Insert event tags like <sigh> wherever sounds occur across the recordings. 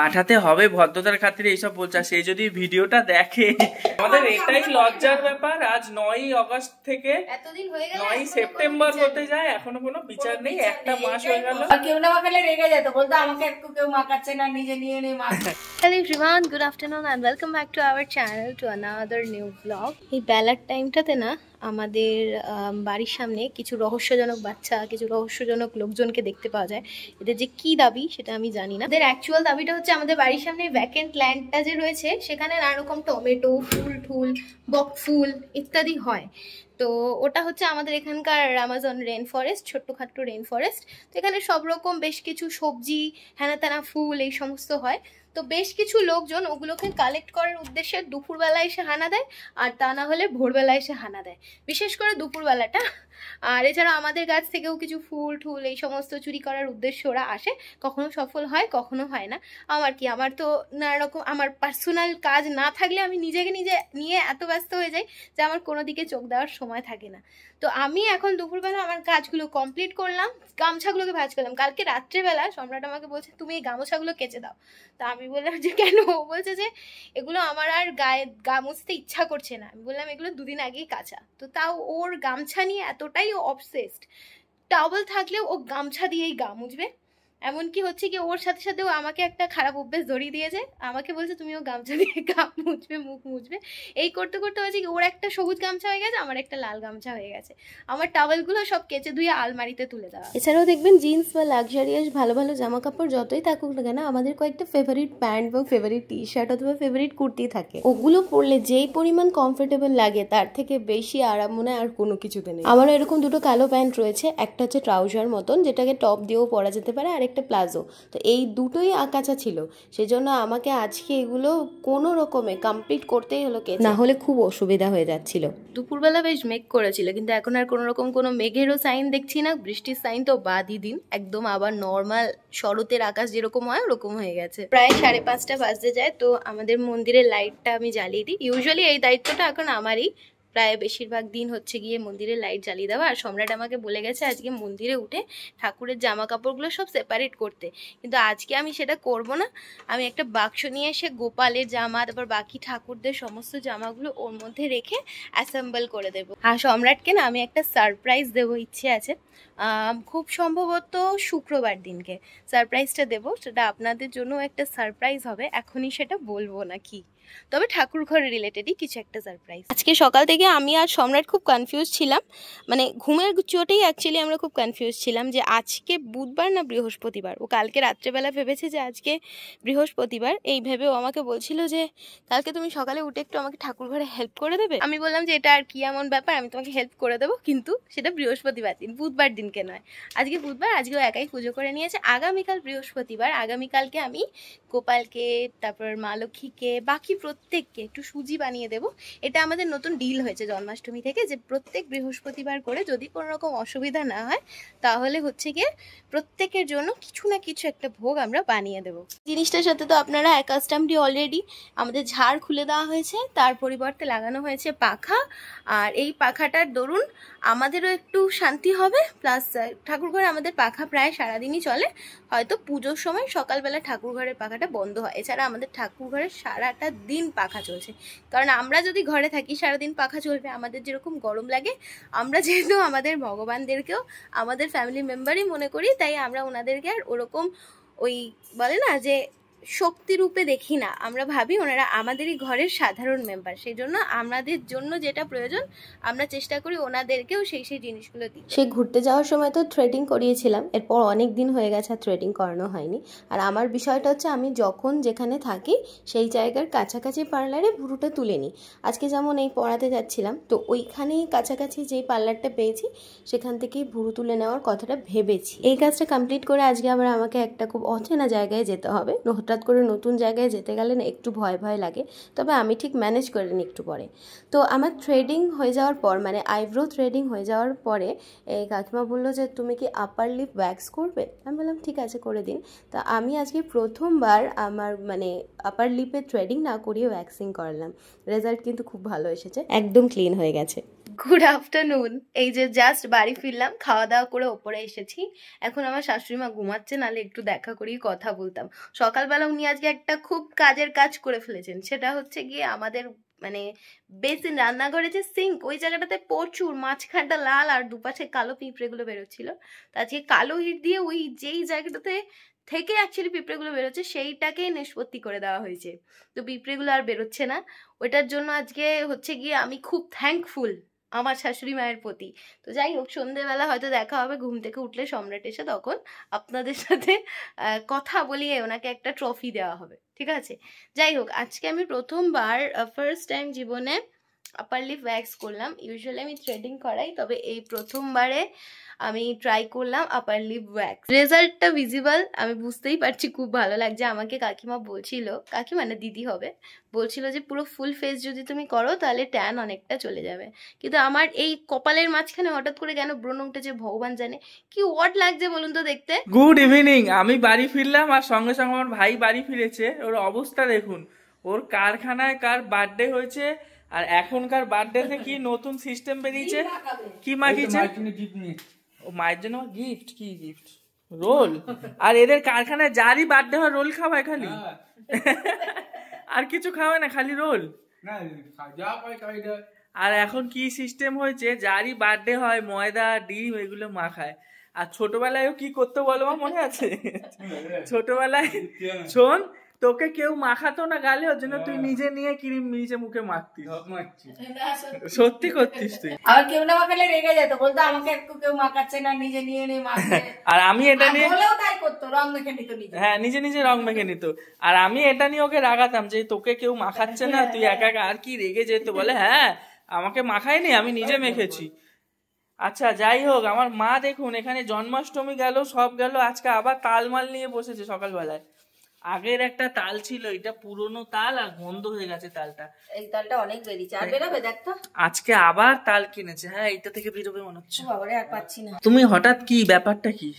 পাঠাতে হবে ভদ্রতার খাতিরে এইসব বলছে সে যদি ভিডিওটা দেখে আমাদের এটাই লজ্জার ব্যাপার আজ নয়ই অগস্ট থেকে নয়ই সেপ্টেম্বর হতে যায় এখনো কোনো বিচার নেই একটা মাস হয়ে গেল কেউ না মাখালে রেগে যেত বলতো আমাকে একটু কেউ মাখাচ্ছে না নিজে নিয়ে নিয়ে hello everyone good afternoon and welcome back to our channel to another new vlog এই বেলার টাইমটাতে না আমাদের বাড়ির সামনে কিছু রহস্যজনক বাচ্চা কিছু রহস্যজনক লোকজনকে দেখতে পাওয়া যায় এদের যে কি দাবি সেটা আমি জানি না এদের অ্যাকচুয়াল দাবিটা হচ্ছে আমাদের বাড়ির সামনে ভ্যাকেন্ট ল্যান্ডটা যে রয়েছে সেখানে নানা রকম টমেটো ফুল ঠুল বক ফুল ইত্যাদি হয় তো ওটা হচ্ছে আমাদের এখানকার আমাজন রেন ফরেস্ট ছোট্ট খাট্ট রেন ফরেস্ট তো এখানে সব রকম বেশ কিছু সবজি হ্যানা ফুল এই সমস্ত হয় তো বেশ কিছু লোকজন ওগুলোকে কালেক্ট করার উদ্দেশ্যে দুপুরবেলা এসে হানা দেয় আর তা না হলে ভোরবেলা এসে হানা দেয় বিশেষ করে দুপুরবেলাটা আর এছাড়া আমাদের গাছ থেকেও কিছু ফুল ঠুল এই সমস্ত চুরি করার উদ্দেশ্য ওরা আসে কখনো সফল হয় কখনো হয় না আমার কি আমার তো নানা রকম আমার পার্সোনাল কাজ না থাকলে আমি নিজেকে নিজে নিয়ে এত ব্যস্ত হয়ে যাই যে আমার কোনো দিকে চোখ দেওয়ার সময় থাকে না তো আমি এখন দুপুরবেলা আমার কাজগুলো কমপ্লিট করলাম গামছাগুলোকে ভাজ করলাম কালকে রাত্রেবেলা সম্রাট আমাকে বলছে তুমি এই গামছাগুলো কেচে দাও তা আমি বললাম যে কেন ও বলছে যে এগুলো আমার আর গায়ে গামছতে ইচ্ছা করছে না আমি বললাম এগুলো দুদিন আগেই কাঁচা তো তাও ওর গামছা নিয়ে এত এতটাই অবসেসড টাওয়েল থাকলেও ও গামছা দিয়েই গা মুছবে এমনকি হচ্ছে কি ওর সাথে সাথেও আমাকে একটা খারাপ অভ্যেস ধরিয়ে দিয়েছে আমাকে বলছে তুমিও গামছা দিয়ে গাম <laughs> মুছবে মুখ মুছবে এই করতে করতে হচ্ছে কি ওর একটা সবুজ গামছা হয়ে গেছে আমার একটা লাল গামছা হয়ে গেছে আমার টাওয়েলগুলো সব কেচে ধুয়ে আলমারিতে তুলে দেওয়া এছাড়াও দেখবেন জিন্স বা লাক্সারিয়াস ভালো ভালো জামা কাপড় যতই থাকুক না কেন আমাদের কয়েকটা ফেভারিট প্যান্ট বা ফেভারিট টি শার্ট অথবা ফেভারিট কুর্তি থাকে ওগুলো পরলে যেই পরিমাণ কমফোর্টেবল লাগে তার থেকে বেশি আরাম মনে আর কোনো কিছুতে নেই আমারও এরকম দুটো কালো প্যান্ট রয়েছে একটা হচ্ছে ট্রাউজার মতন যেটাকে টপ দিয়েও পরা যেতে পারে আর একটা প্লাজো তো এই দুটোই আঁকাচা ছিল সেজন্য আমাকে আজকে এগুলো কোনো রকমে কমপ্লিট করতেই হলো কে না হলে খুব অসুবিধা হয়ে যাচ্ছিল দুপুরবেলা বেশ মেঘ করেছিল কিন্তু এখন আর কোনো রকম কোনো মেঘেরও সাইন দেখছি না বৃষ্টির সাইন তো বাদই দিন একদম আবার নর্মাল শরতের আকাশ যেরকম হয় ওরকম হয়ে গেছে প্রায় সাড়ে পাঁচটা বাজতে যায় তো আমাদের মন্দিরের লাইটটা আমি জ্বালিয়ে দিই ইউজুয়ালি এই দায়িত্বটা এখন আমারই প্রায় বেশিরভাগ দিন হচ্ছে গিয়ে মন্দিরে লাইট জ্বালিয়ে দেওয়া আর সম্রাট আমাকে বলে গেছে আজকে মন্দিরে উঠে ঠাকুরের জামা কাপড়গুলো সব সেপারেট করতে কিন্তু আজকে আমি সেটা করব না আমি একটা বাক্স নিয়ে এসে গোপালের জামা তারপর বাকি ঠাকুরদের সমস্ত জামাগুলো ওর মধ্যে রেখে অ্যাসেম্বল করে দেব আর সম্রাটকে না আমি একটা সারপ্রাইজ দেব ইচ্ছে আছে খুব সম্ভবত শুক্রবার দিনকে সারপ্রাইজটা দেবো সেটা আপনাদের জন্য একটা সারপ্রাইজ হবে এখনই সেটা বলবো না কি তবে ঠাকুর ঘরের রিলেটেডই কিছু একটা সারপ্রাইজ আজকে সকাল থেকে আমি আর সম্রাট খুব কনফিউজ ছিলাম মানে ঘুমের চোটেই অ্যাকচুয়ালি আমরা খুব কনফিউজ ছিলাম যে আজকে বুধবার না বৃহস্পতিবার ও কালকে রাত্রেবেলা ভেবেছে যে আজকে বৃহস্পতিবার এই ভেবে ও আমাকে বলছিল যে কালকে তুমি সকালে উঠে একটু আমাকে ঠাকুর ঘরে হেল্প করে দেবে আমি বললাম যে এটা আর কি এমন ব্যাপার আমি তোমাকে হেল্প করে দেবো কিন্তু সেটা বৃহস্পতিবার দিন বুধবার দিনকে নয় আজকে বুধবার আজকেও একাই পুজো করে নিয়েছে আগামীকাল বৃহস্পতিবার আগামীকালকে আমি গোপালকে তারপর মা লক্ষ্মীকে বাকি প্রত্যেককে একটু সুজি বানিয়ে দেব এটা আমাদের নতুন ডিল হয়েছে জন্মাষ্টমী থেকে যে প্রত্যেক বৃহস্পতিবার করে যদি কোনো রকম অসুবিধা না হয় তাহলে হচ্ছে গিয়ে প্রত্যেকের জন্য কিছু না কিছু একটা ভোগ আমরা বানিয়ে দেব জিনিসটার সাথে তো আপনারা অ্যাকাস্টামটি অলরেডি আমাদের ঝাড় খুলে দেওয়া হয়েছে তার পরিবর্তে লাগানো হয়েছে পাখা আর এই পাখাটার দরুন আমাদেরও একটু শান্তি হবে প্লাস ঠাকুরঘরে আমাদের পাখা প্রায় সারাদিনই চলে হয়তো পুজোর সময় সকালবেলা ঠাকুরঘরের পাখাটা বন্ধ হয় এছাড়া আমাদের ঠাকুরঘরের সারাটা দিন পাখা চলছে কারণ আমরা যদি ঘরে থাকি সারাদিন পাখা চলবে আমাদের যেরকম গরম লাগে আমরা যেহেতু আমাদের ভগবানদেরকেও আমাদের ফ্যামিলি মেম্বারই মনে করি তাই আমরা ওনাদেরকে আর ওরকম ওই বলে না যে শক্তিরূপে দেখি না আমরা ভাবি ওনারা আমাদেরই ঘরের সাধারণ মেম্বার সেই জন্য আমাদের জন্য যেটা প্রয়োজন আমরা চেষ্টা করি ওনাদেরকেও সেই সেই জিনিসগুলো দিই সেই ঘুরতে যাওয়ার সময় তো থ্রেডিং করিয়েছিলাম এরপর অনেক দিন হয়ে গেছে আর থ্রেডিং করানো হয়নি আর আমার বিষয়টা হচ্ছে আমি যখন যেখানে থাকি সেই জায়গার কাছাকাছি পার্লারে ভুরুটা তুলে নিই আজকে যেমন এই পড়াতে যাচ্ছিলাম তো ওইখানেই কাছাকাছি যেই পার্লারটা পেয়েছি সেখান থেকেই ভুরু তুলে নেওয়ার কথাটা ভেবেছি এই কাজটা কমপ্লিট করে আজকে আবার আমাকে একটা খুব অচেনা জায়গায় যেতে হবে নোহটা হঠাৎ করে নতুন জায়গায় যেতে গেলে না একটু ভয় ভয় লাগে তবে আমি ঠিক ম্যানেজ করে নিই একটু পরে তো আমার থ্রেডিং হয়ে যাওয়ার পর মানে আইব্রো থ্রেডিং হয়ে যাওয়ার পরে এই কাকিমা বললো যে তুমি কি আপার লিপ ওয়্যাক্স করবে আমি বললাম ঠিক আছে করে দিন তা আমি আজকে প্রথমবার আমার মানে আপার লিপে থ্রেডিং না করিয়ে ওয়্যাক্সিং করালাম রেজাল্ট কিন্তু খুব ভালো এসেছে একদম ক্লিন হয়ে গেছে গুড আফটারনুন এই যে জাস্ট বাড়ি ফিরলাম খাওয়া দাওয়া করে ওপরে এসেছি এখন আমার শাশুড়ি মা ঘুমাচ্ছে নাহলে একটু দেখা করেই কথা বলতাম সকালবেলা উনি আজকে একটা খুব কাজের কাজ করে ফেলেছেন সেটা হচ্ছে গিয়ে আমাদের মানে বেসিন রান্নাঘরে যে সিঙ্ক ওই জায়গাটাতে প্রচুর মাঝখানটা লাল আর দুপাশে কালো পিঁপড়েগুলো বেরোচ্ছিল তো আজকে কালো হিট দিয়ে ওই যেই জায়গাটাতে থেকে অ্যাকচুয়ালি পিঁপড়েগুলো বেরোচ্ছে সেইটাকেই নিষ্পত্তি করে দেওয়া হয়েছে তো পিঁপড়েগুলো আর বেরোচ্ছে না ওটার জন্য আজকে হচ্ছে গিয়ে আমি খুব থ্যাঙ্কফুল আমার শাশুড়ি মায়ের প্রতি তো যাই হোক সন্ধেবেলা হয়তো দেখা হবে ঘুম থেকে উঠলে সম্রাট এসে তখন আপনাদের সাথে কথা বলিয়ে ওনাকে একটা ট্রফি দেওয়া হবে ঠিক আছে যাই হোক আজকে আমি প্রথমবার ফার্স্ট টাইম জীবনে আপার লিপ ওয়্যাক্স করলাম ইউজুয়ালি আমি থ্রেডিং করাই তবে এই প্রথমবারে আমি ট্রাই করলাম আপার লিপ ওয়্যাক্স রেজাল্টটা ভিজিবল আমি বুঝতেই পারছি খুব ভালো লাগছে আমাকে কাকিমা বলছিল কাকিমা না দিদি হবে বলছিল যে পুরো ফুল ফেস যদি তুমি করো তাহলে ট্যান অনেকটা চলে যাবে কিন্তু আমার এই কপালের মাঝখানে হঠাৎ করে কেন ব্রণ উঠেছে ভগবান জানে কি ওয়াট লাগছে বলুন তো দেখতে গুড ইভিনিং আমি বাড়ি ফিরলাম আর সঙ্গে সঙ্গে আমার ভাই বাড়ি ফিরেছে ওর অবস্থা দেখুন ওর কারখানায় কার বার্থডে হয়েছে আর এখনকার বার্থডেতে কি নতুন সিস্টেম বেরিয়েছে কি মাগিয়েছে ও মায়ের জন্য গিফট কি গিফট রোল আর এদের কারখানায় যারই বার্থডে হয় রোল খাওয়ায় খালি হ্যাঁ। <laughs> আর কিছু খাওয়ায় না খালি রোল আর এখন কি সিস্টেম হয়েছে যারই বার্থডে হয় ময়দা ডিম এগুলো মাখায় আর ছোটবেলায় কি করতে বলো মনে আছে হ্যাঁ। ছোটবেলায় শোন তোকে কেউ মাখাতো না গালে ওর জন্য তুই হ্যাঁ। নিজে নিয়ে ক্রিম নিজে মুখে মাখতিস সত্যি করতিস তুই আর কেউ না মাখালে রেগে যেত বলতো আমাকে একটু কেউ মাখাচ্ছে না নিজে নিয়ে নিয়ে মাখছে <laughs> আর আমি এটা নিয়ে বলেও তাই করতো রং মেখে নিত নিজে হ্যাঁ নিজে নিজে রং মেখে নিত আর আমি এটা নিয়ে ওকে রাগাতাম যে তোকে কেউ মাখাচ্ছে না তুই একা একা আর কি রেগে যেত বলে হ্যাঁ আমাকে মাখাইনি আমি নিজে মেখেছি আচ্ছা যাই হোক আমার মা দেখুন এখানে জন্মাষ্টমী গেল সব গেল আজকে আবার তালমাল নিয়ে বসেছে সকালবেলায় আগের একটা তাল ছিল এটা পুরনো তাল আর গন্ধ হয়ে গেছে তালটা এই তালটা অনেক বেরিয়েছে আর বেরাবে দেখতো আজকে আবার তাল কিনেছে হ্যাঁ এটা থেকে বেরোবে মনে হচ্ছে আর পাচ্ছি না তুমি হঠাৎ কি ব্যাপারটা কি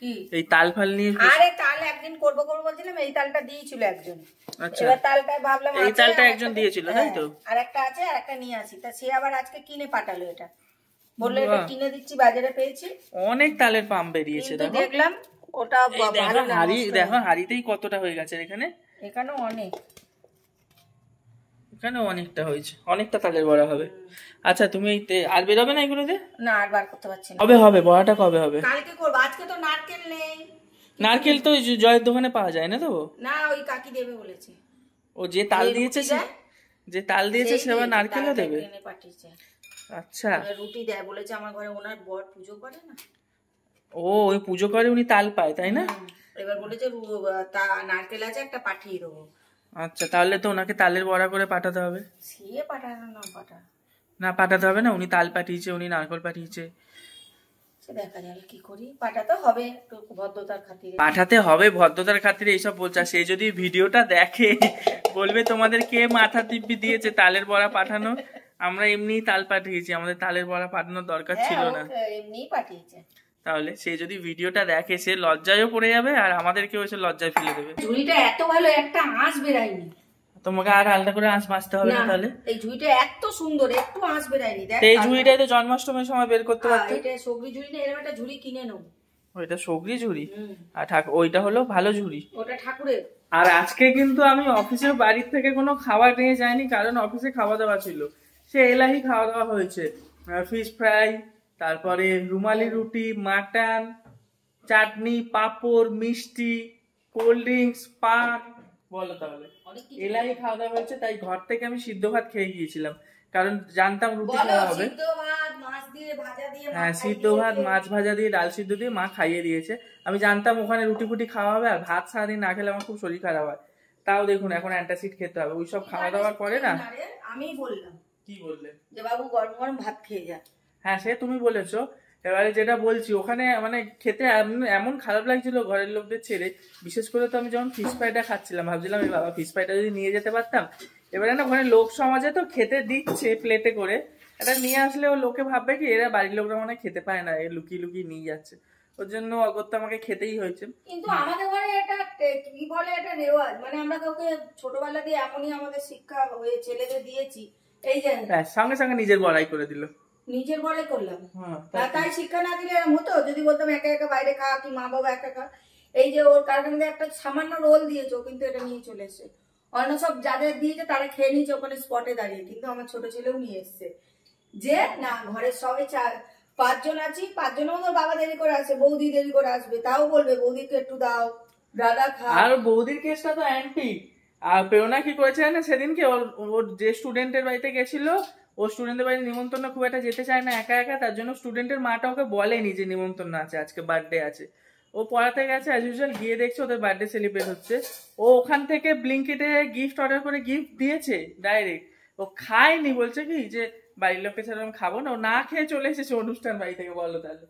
কি এই তাল ফাল নিয়ে আরে তাল একদিন করব করব বলছিলাম এই তালটা দিয়েছিল একজন আচ্ছা এবার তালটা ভাবলাম এই তালটা একজন দিয়েছিল তাই হ্যাঁ, তো আর একটা আছে আর একটা নিয়ে আসি তা সে আবার আজকে কিনে পাঠালো এটা বললো এটা কিনে দিচ্ছি বাজারে পেয়েছি অনেক তালের পাম বেরিয়েছে দেখো দেখলাম ওটা হাড়ি দেখো হাড়িতেই কতটা হয়ে গেছে এখানে এখানেও অনেক এখানে অনেকটা হয়েছে অনেকটা তালের বড়া হবে আচ্ছা তুমি আর বেরোবে না এগুলোতে না আর বার করতে পারছি না হবে হবে বড়াটা কবে হবে কালকে করব আজকে তো নারকেল নেই নারকেল তো জয়ের দোকানে পাওয়া যায় না তো না ওই কাকি দেবে বলেছে ও যে তাল দিয়েছে যে তাল দিয়েছে সে আবার নারকেলও দেবে আচ্ছা মানে রুটি দেয় বলেছে আমার ঘরে ওনার বর পুজো করে না ও ওই পুজো করে উনি তাল পায় তাই না এবার বলেছে তা নারকেল আছে একটা পাঠিয়ে দেবো আচ্ছা তাহলে তো ওনাকে তালের বড়া করে পাঠাতে হবে সে পাঠানো না পাঠা না পাঠাতে হবে না উনি তাল পাঠিয়েছে উনি নারকেল পাঠিয়েছে পাঠাতে হবে ভদ্রতার খাতিরে পাঠাতে হবে ভদ্রতার খাতিরে এইসব বলছে সে যদি ভিডিওটা দেখে বলবে তোমাদের কে মাথা দিব্যি দিয়েছে তালের বড়া পাঠানো আমরা এমনি তাল পাঠিয়েছি আমাদের তালের বড়া পাঠানোর দরকার হ্যাঁ, ছিল না এমনি পাঠিয়েছে তাহলে সে যদি ভিডিওটা দেখে সে লজ্জায়ও পড়ে যাবে আর আমাদেরকেও এসে লজ্জায় ফেলে দেবে ঝুড়িটা এত ভালো একটা আঁশ বেরায়নি তোমাকে আর আলাদা করে আঁশ বাঁচতে হবে না তাহলে এই ঝুড়িটা এত সুন্দর একটু আঁশ বেরায়নি দেখ এই ঝুড়িটাই তো জন্মাষ্টমীর সময় বের করতে হ্যাঁ, পারতে এটা সগরি ঝুড়ি না এরকম একটা ঝুড়ি কিনে নাও ওইটা সগরি ঝুড়ি আর ঠাক ওইটা হলো ভালো ঝুড়ি ওটা ঠাকুরের আর আজকে কিন্তু আমি অফিসের বাড়ির থেকে কোনো খাবার নিয়ে যাইনি কারণ অফিসে খাওয়া দাওয়া ছিল সে এলাহি খাওয়া দাওয়া হয়েছে ফিশ ফ্রাই তারপরে রুমালি রুটি মাটন চাটনি পাঁপড় মিষ্টি কোল্ড ড্রিঙ্কস পান বলো তাহলে এলাই খাওয়া দাওয়া হয়েছে তাই ঘর থেকে আমি সিদ্ধ ভাত খেয়ে গিয়েছিলাম কারণ জানতাম রুটি খাওয়া হবে হ্যাঁ সিদ্ধ ভাত হ্যাঁ, মাছ ভাজা দিয়ে ডাল সিদ্ধ দিয়ে মা খাইয়ে দিয়েছে আমি জানতাম ওখানে রুটি ফুটি খাওয়া হবে আর ভাত সারাদিন না খেলে আমার খুব শরীর খারাপ হয় তাও দেখুন এখন অ্যান্টাসিড খেতে হবে ওইসব খাওয়া দাওয়ার পরে না আমি বললাম কি বললে যে বাবু গরম গরম ভাত খেয়ে যা হ্যাঁ সে তুমি বলেছো এবারে যেটা বলছি ওখানে মানে খেতে এমন খারাপ লাগছিল ঘরের লোকদের ছেড়ে বিশেষ করে তো আমি যখন ফিশ ফ্রাইটা খাচ্ছিলাম ভাবছিলাম এই বাবা ফিশ ফ্রাইটা যদি নিয়ে যেতে পারতাম এবারে না ওখানে লোক সমাজে তো খেতে দিচ্ছে প্লেটে করে এটা নিয়ে আসলে ও লোকে ভাববে কি এরা বাড়ির লোকরা মনে খেতে পায় না লুকিয়ে লুকিয়ে নিয়ে যাচ্ছে ওর জন্য অগত্যা আমাকে খেতেই হয়েছে কিন্তু আমাদের ঘরে এটা কি বলে এটা রেওয়াজ মানে আমরা কাউকে ছোটবেলা দিয়ে এমনই আমাদের শিক্ষা হয়ে ছেলেদের দিয়েছি এই যে হ্যাঁ, সঙ্গে সঙ্গে নিজের বড়াই করে দিল নিজের বলে করলাম হ্যাঁ, তাই শিক্ষা না দিলে এরকম হতো যদি বলতাম একা একা বাইরে খা কি মা বাবা একা খা এই যে ওর কারখানাতে একটা সামান্য রোল দিয়েছে কিন্তু এটা নিয়ে চলে এসছে অন্য সব যাদের দিয়েছে তারা খেয়ে নিয়েছে ওখানে স্পটে দাঁড়িয়ে কিন্তু আমার ছোট ছেলেও নিয়ে এসছে যে না ঘরের সবে চার পাঁচজন আছি পাঁচজনের মতো বাবা দেরি করে আসে বৌদি দেরি করে আসবে তাও বলবে বৌদিকে একটু দাও দাদা খা আর বৌদির কেসটা তো অ্যান্টি আর প্রেরণা কি করেছে না সেদিনকে ওর যে স্টুডেন্টের বাড়িতে গেছিল ও স্টুডেন্টের বাড়ি নিমন্ত্রণ খুব একটা যেতে চায় না একা একা তার জন্য স্টুডেন্টের মাটা ওকে বলেনি যে নিমন্ত্রণ আছে আজকে বার্থডে আছে ও পড়াতে গেছে অ্যাজ ইউজুয়াল গিয়ে দেখছে ওদের বার্থডে সেলিব্রেট হচ্ছে ও ওখান থেকে ব্লিঙ্কেটে গিফট অর্ডার করে গিফট দিয়েছে ডাইরেক্ট ও খায়নি বলছে কি যে বাড়ির লোককে ছাড়া আমি খাবো না ও না খেয়ে চলে এসেছে অনুষ্ঠান বাড়ি থেকে বলো তাহলে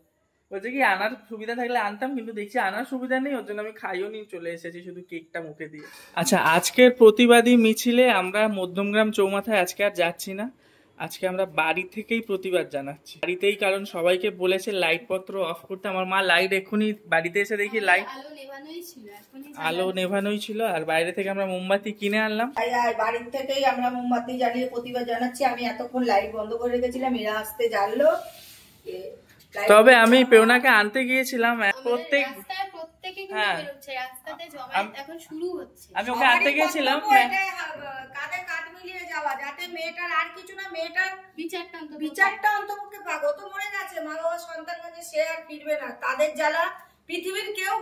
বলছে কি আনার সুবিধা থাকলে আনতাম কিন্তু দেখছি আনার সুবিধা নেই ওর জন্য আমি খাইও নিয়ে চলে এসেছি শুধু কেকটা মুখে দিয়ে আচ্ছা আজকের প্রতিবাদী মিছিলে আমরা মধ্যমগ্রাম চৌমাথায় আজকে আর যাচ্ছি না আজকে আমরা বাড়ি থেকেই প্রতিবাদ জানাচ্ছি বাড়িতেই কারণ সবাইকে বলেছে লাইট পত্র অফ করতে আমার মা লাইট এখনই বাড়িতে এসে দেখি লাইট আলো নেভানোই ছিল আর বাইরে থেকে আমরা মোমবাতি কিনে আনলাম বাড়ির থেকেই আমরা মোমবাতি জ্বালিয়ে প্রতিবাদ জানাচ্ছি আমি এতক্ষণ লাইট বন্ধ করে রেখেছিলাম এরা আসতে জানলো তবে আমি পেওনাকে আনতে গিয়েছিলাম প্রত্যেক হ্যাঁ। আমি ওকে আনতে গিয়েছিলাম হ্যাঁ। গেছে মা বাবা সন্তান মানে সে আর ফিরবে না তাদের জ্বালা পৃথিবীর কেউ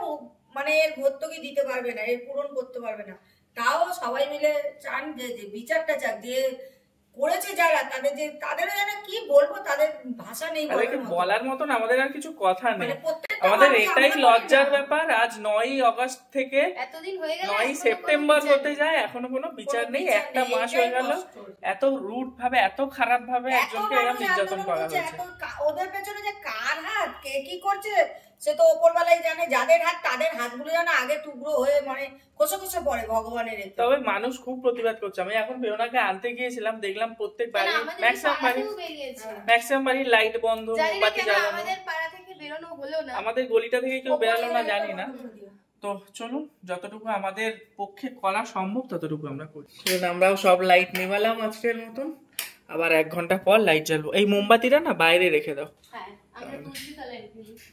মানে এর ভর্তুকি দিতে পারবে না এর পূরণ করতে পারবে না তাও সবাই মিলে চান যে বিচারটা চাক যে করেছে যারা তাদের যে তাদের কি বলবো তাদের ভাষা নেই বলার মতন আমাদের আর কিছু কথা নেই মানে আমাদের এটাই লজ্জার ব্যাপার আজ অগস্ট থেকে নয়ই সেপ্টেম্বর হতে যায় এখনো কোনো বিচার নেই একটা মাস হয়ে গেল এত রুট ভাবে এত খারাপ ভাবে একজনকে এরকম নির্যাতন করা হয়েছে ওদের পেছনে যে কার হাত কে কি করছে সে তো ওপরবেলায় জানে যাদের হাত তাদের হাতগুলো যেন আগে টুকরো হয়ে মানে খসে খসে পড়ে ভগবানের তবে মানুষ খুব প্রতিবাদ করছে আমি এখন বেরোনাকে আনতে গিয়েছিলাম দেখলাম প্রত্যেক বাড়ি ম্যাক্সিমাম বাড়ি ম্যাক্সিমাম বাড়ি লাইট বন্ধ মোমবাতি জ্বালানো আমাদের পাড়া থেকে বেরোনো হলো না আমাদের গলিটা থেকে কেউ বেরালো না জানি না তো চলুন যতটুকু আমাদের পক্ষে করা সম্ভব ততটুকু আমরা করি আমরাও সব লাইট নেবালাম আজকের মতন আবার এক ঘন্টা পর লাইট জ্বালবো এই মোমবাতিটা না বাইরে রেখে দাও হ্যাঁ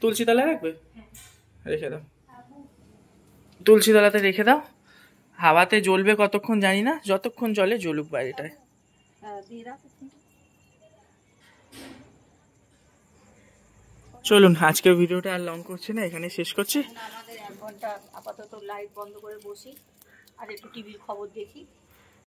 তুলসী রাখবে হ্যাঁ। রেখে দাও তুলসী তলাতে রেখে দাও হাওয়াতে জ্বলবে কতক্ষণ জানি না যতক্ষণ জলে জ্বলুক বাড়িটায় চলুন আজকে ভিডিওটা আর লং করছি না এখানে শেষ করছি আমাদের এক ঘন্টা আপাতত লাইট বন্ধ করে বসি আর একটু টিভির খবর দেখি